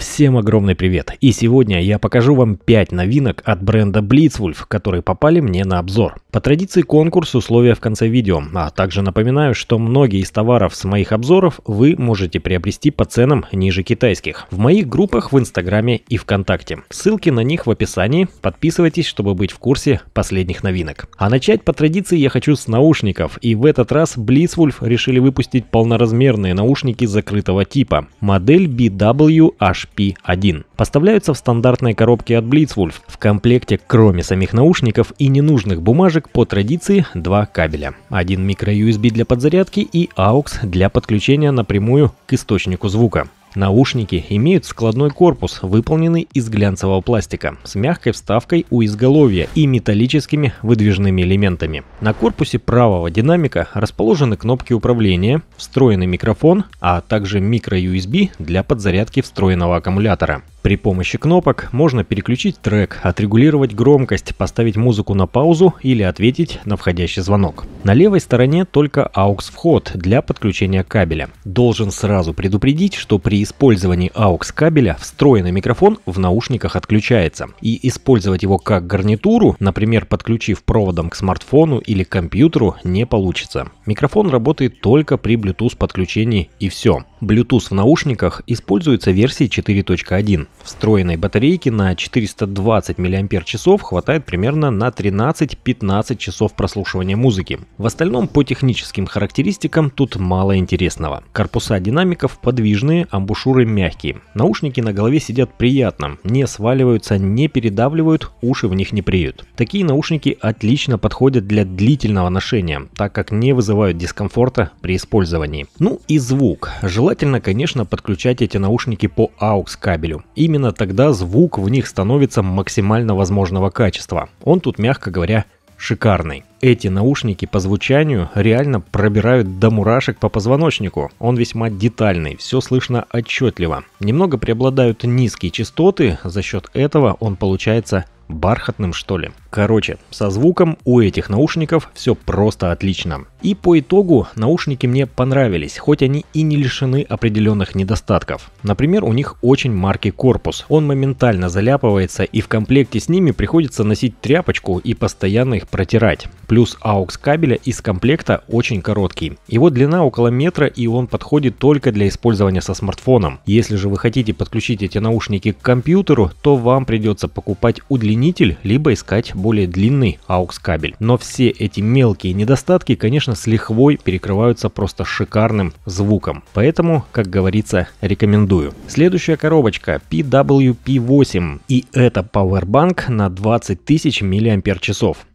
Всем огромный привет! И сегодня я покажу вам 5 новинок от бренда Blitzwolf, которые попали мне на обзор. По традиции конкурс условия в конце видео, а также напоминаю, что многие из товаров с моих обзоров вы можете приобрести по ценам ниже китайских. В моих группах в Инстаграме и ВКонтакте. Ссылки на них в описании, подписывайтесь, чтобы быть в курсе последних новинок. А начать по традиции я хочу с наушников, и в этот раз Blitzwolf решили выпустить полноразмерные наушники закрытого типа. Модель BWH. 1 Поставляются в стандартной коробке от Blitzwolf. В комплекте, кроме самих наушников и ненужных бумажек, по традиции два кабеля. Один микро-USB для подзарядки и AUX для подключения напрямую к источнику звука. Наушники имеют складной корпус, выполненный из глянцевого пластика, с мягкой вставкой у изголовья и металлическими выдвижными элементами. На корпусе правого динамика расположены кнопки управления, встроенный микрофон, а также микро-USB для подзарядки встроенного аккумулятора. При помощи кнопок можно переключить трек, отрегулировать громкость, поставить музыку на паузу или ответить на входящий звонок. На левой стороне только AUX-вход для подключения кабеля. Должен сразу предупредить, что при использовании AUX-кабеля встроенный микрофон в наушниках отключается, и использовать его как гарнитуру, например, подключив проводом к смартфону или компьютеру, не получится. Микрофон работает только при Bluetooth подключении и все. Bluetooth в наушниках используется версии 4.1 встроенной батарейки на 420 мАч хватает примерно на 13-15 часов прослушивания музыки. В остальном по техническим характеристикам тут мало интересного. Корпуса динамиков подвижные, амбушюры мягкие. Наушники на голове сидят приятно, не сваливаются, не передавливают, уши в них не приют. Такие наушники отлично подходят для длительного ношения, так как не вызывают дискомфорта при использовании. Ну и звук. Желательно, конечно, подключать эти наушники по AUX кабелю Именно тогда звук в них становится максимально возможного качества. Он тут, мягко говоря, шикарный. Эти наушники по звучанию реально пробирают до мурашек по позвоночнику. Он весьма детальный, все слышно отчетливо. Немного преобладают низкие частоты, за счет этого он получается бархатным что ли. Короче, со звуком у этих наушников все просто отлично. И по итогу наушники мне понравились, хоть они и не лишены определенных недостатков. Например, у них очень маркий корпус. Он моментально заляпывается и в комплекте с ними приходится носить тряпочку и постоянно их протирать. Плюс AUX кабеля из комплекта очень короткий. Его длина около метра и он подходит только для использования со смартфоном. Если же вы хотите подключить эти наушники к компьютеру, то вам придется покупать удлинитель соединитель, либо искать более длинный AUX-кабель. Но все эти мелкие недостатки, конечно, с лихвой перекрываются просто шикарным звуком. Поэтому, как говорится, рекомендую. Следующая коробочка PWP8. И это Powerbank на 20 тысяч мАч.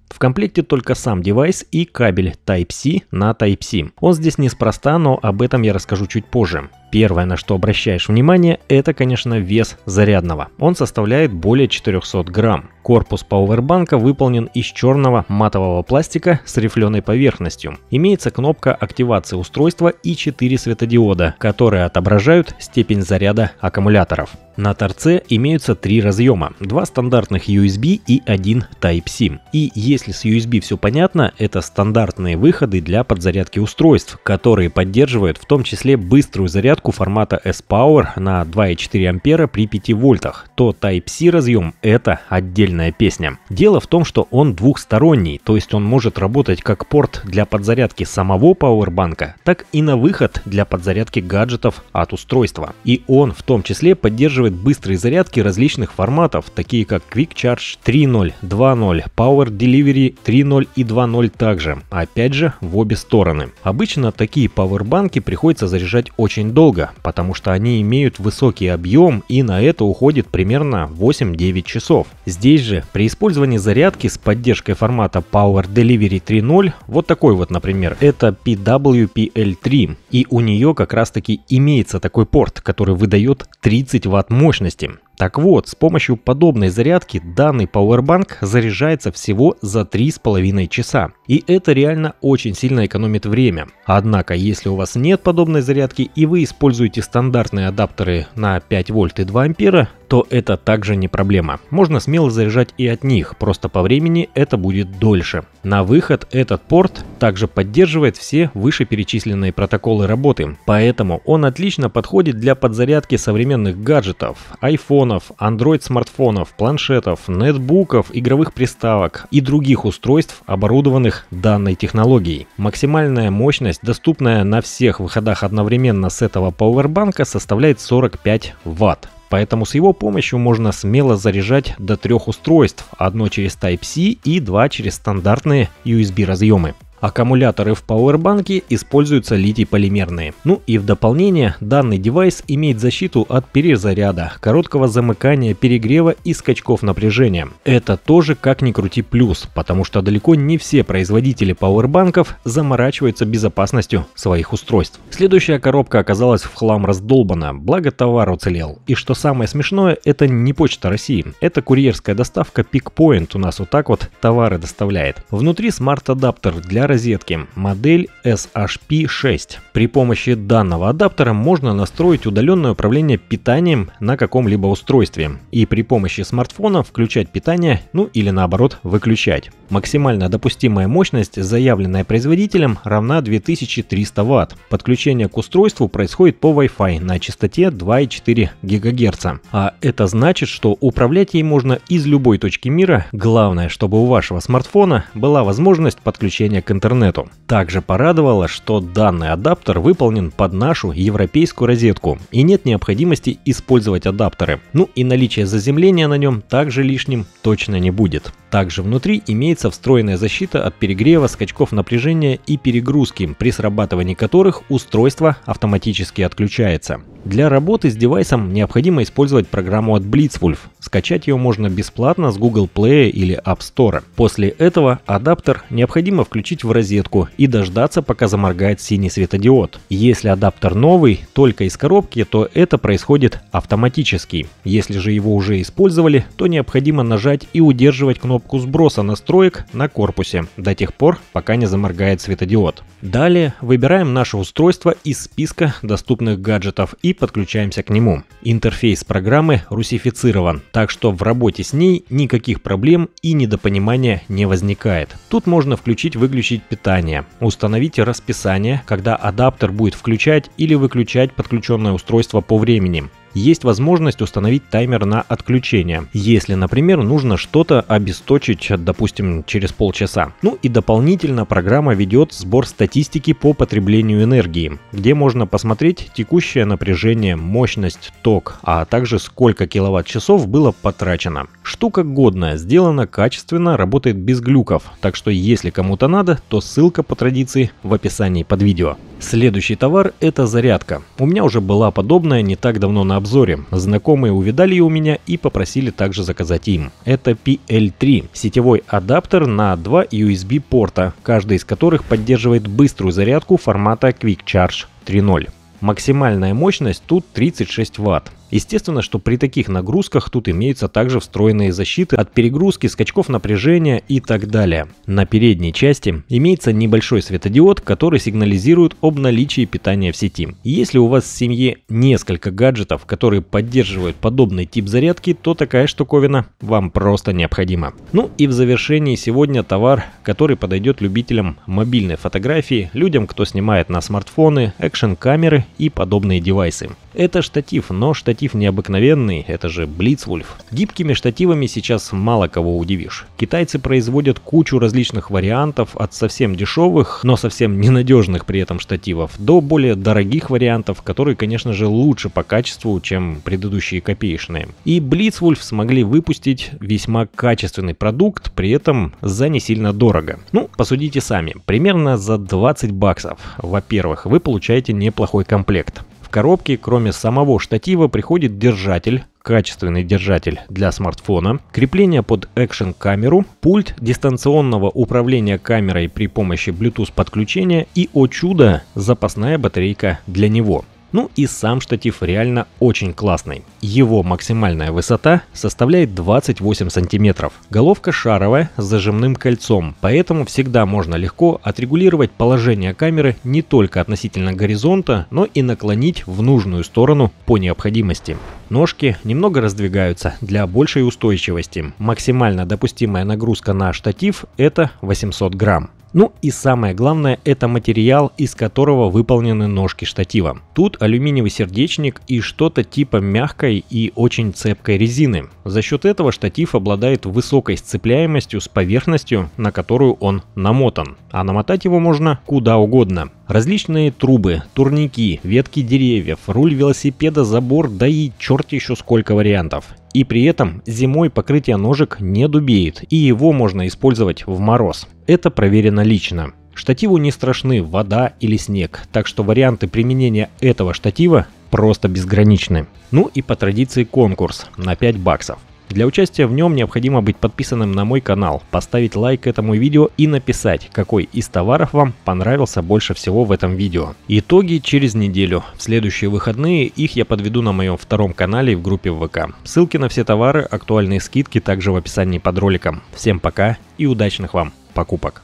В комплекте только сам девайс и кабель Type-C на Type-C. Он здесь неспроста, но об этом я расскажу чуть позже. Первое, на что обращаешь внимание, это, конечно, вес зарядного. Он составляет более 400 грамм. Корпус пауэрбанка выполнен из черного матового пластика с рифленой поверхностью. Имеется кнопка активации устройства и 4 светодиода, которые отображают степень заряда аккумуляторов. На торце имеются три разъема, два стандартных USB и один Type-C. И если с USB все понятно, это стандартные выходы для подзарядки устройств, которые поддерживают в том числе быструю зарядку зарядку формата S-Power на 2,4 ампера при 5 вольтах, то Type-C разъем — это отдельная песня. Дело в том, что он двухсторонний, то есть он может работать как порт для подзарядки самого пауэрбанка, так и на выход для подзарядки гаджетов от устройства. И он в том числе поддерживает быстрые зарядки различных форматов, такие как Quick Charge 3.0, 2.0, Power Delivery 3.0 и 2.0 также, опять же в обе стороны. Обычно такие пауэрбанки приходится заряжать очень долго, долго, потому что они имеют высокий объем и на это уходит примерно 8-9 часов. Здесь же при использовании зарядки с поддержкой формата Power Delivery 3.0, вот такой вот, например, это PWPL3, и у нее как раз таки имеется такой порт, который выдает 30 Вт мощности. Так вот, с помощью подобной зарядки данный Powerbank заряжается всего за 3,5 часа. И это реально очень сильно экономит время. Однако, если у вас нет подобной зарядки и вы используете стандартные адаптеры на 5 вольт и 2 ампера, то это также не проблема. Можно смело заряжать и от них, просто по времени это будет дольше. На выход этот порт также поддерживает все вышеперечисленные протоколы работы, поэтому он отлично подходит для подзарядки современных гаджетов, айфонов, Android смартфонов, планшетов, нетбуков, игровых приставок и других устройств, оборудованных данной технологией. Максимальная мощность, доступная на всех выходах одновременно с этого пауэрбанка, составляет 45 Вт поэтому с его помощью можно смело заряжать до трех устройств, одно через Type-C и два через стандартные USB разъемы. Аккумуляторы в пауэрбанке используются литий-полимерные. Ну и в дополнение, данный девайс имеет защиту от перезаряда, короткого замыкания, перегрева и скачков напряжения. Это тоже как ни крути плюс, потому что далеко не все производители пауэрбанков заморачиваются безопасностью своих устройств. Следующая коробка оказалась в хлам раздолбана, благо товар уцелел. И что самое смешное, это не почта России, это курьерская доставка PickPoint у нас вот так вот товары доставляет. Внутри смарт-адаптер для розетки, модель SHP-6. При помощи данного адаптера можно настроить удаленное управление питанием на каком-либо устройстве и при помощи смартфона включать питание, ну или наоборот выключать. Максимально допустимая мощность, заявленная производителем, равна 2300 Вт. Подключение к устройству происходит по Wi-Fi на частоте 2,4 ГГц. А это значит, что управлять ей можно из любой точки мира. Главное, чтобы у вашего смартфона была возможность подключения к интернету интернету. Также порадовало, что данный адаптер выполнен под нашу европейскую розетку и нет необходимости использовать адаптеры. Ну и наличие заземления на нем также лишним точно не будет. Также внутри имеется встроенная защита от перегрева, скачков напряжения и перегрузки, при срабатывании которых устройство автоматически отключается. Для работы с девайсом необходимо использовать программу от Blitzwolf. Скачать ее можно бесплатно с Google Play или App Store. После этого адаптер необходимо включить в розетку и дождаться, пока заморгает синий светодиод. Если адаптер новый, только из коробки, то это происходит автоматически. Если же его уже использовали, то необходимо нажать и удерживать кнопку сброса настроек на корпусе до тех пор, пока не заморгает светодиод. Далее выбираем наше устройство из списка доступных гаджетов и подключаемся к нему. Интерфейс программы русифицирован, так что в работе с ней никаких проблем и недопонимания не возникает. Тут можно включить-выключить отключить питание. Установите расписание, когда адаптер будет включать или выключать подключенное устройство по времени есть возможность установить таймер на отключение, если, например, нужно что-то обесточить, допустим, через полчаса. Ну и дополнительно программа ведет сбор статистики по потреблению энергии, где можно посмотреть текущее напряжение, мощность, ток, а также сколько киловатт-часов было потрачено. Штука годная, сделана качественно, работает без глюков, так что если кому-то надо, то ссылка по традиции в описании под видео. Следующий товар – это зарядка. У меня уже была подобная не так давно на обзоре. Знакомые увидали ее у меня и попросили также заказать им. Это PL3 – сетевой адаптер на два USB порта, каждый из которых поддерживает быструю зарядку формата Quick Charge 3.0. Максимальная мощность тут 36 Вт. Естественно, что при таких нагрузках тут имеются также встроенные защиты от перегрузки, скачков напряжения и так далее. На передней части имеется небольшой светодиод, который сигнализирует об наличии питания в сети. Если у вас в семье несколько гаджетов, которые поддерживают подобный тип зарядки, то такая штуковина вам просто необходима. Ну и в завершении сегодня товар, который подойдет любителям мобильной фотографии, людям, кто снимает на смартфоны, экшен-камеры и подобные девайсы. Это штатив, но штатив необыкновенный, это же Блицвульф. Гибкими штативами сейчас мало кого удивишь. Китайцы производят кучу различных вариантов от совсем дешевых, но совсем ненадежных при этом штативов, до более дорогих вариантов, которые, конечно же, лучше по качеству, чем предыдущие копеечные. И Блицвульф смогли выпустить весьма качественный продукт, при этом за не сильно дорого. Ну, посудите сами, примерно за 20 баксов. Во-первых, вы получаете неплохой комплект коробке, кроме самого штатива, приходит держатель, качественный держатель для смартфона, крепление под экшен-камеру, пульт дистанционного управления камерой при помощи Bluetooth подключения и, о чудо, запасная батарейка для него. Ну и сам штатив реально очень классный. Его максимальная высота составляет 28 сантиметров. Головка шаровая с зажимным кольцом, поэтому всегда можно легко отрегулировать положение камеры не только относительно горизонта, но и наклонить в нужную сторону по необходимости. Ножки немного раздвигаются для большей устойчивости. Максимально допустимая нагрузка на штатив это 800 грамм. Ну и самое главное, это материал, из которого выполнены ножки штатива. Тут алюминиевый сердечник и что-то типа мягкой и очень цепкой резины. За счет этого штатив обладает высокой сцепляемостью с поверхностью, на которую он намотан. А намотать его можно куда угодно. Различные трубы, турники, ветки деревьев, руль велосипеда, забор, да и черт еще сколько вариантов. И при этом зимой покрытие ножек не дубеет, и его можно использовать в мороз. Это проверено лично. Штативу не страшны вода или снег, так что варианты применения этого штатива просто безграничны. Ну и по традиции конкурс на 5 баксов. Для участия в нем необходимо быть подписанным на мой канал, поставить лайк этому видео и написать, какой из товаров вам понравился больше всего в этом видео. Итоги через неделю. В следующие выходные их я подведу на моем втором канале и в группе ВК. Ссылки на все товары, актуальные скидки также в описании под роликом. Всем пока и удачных вам покупок!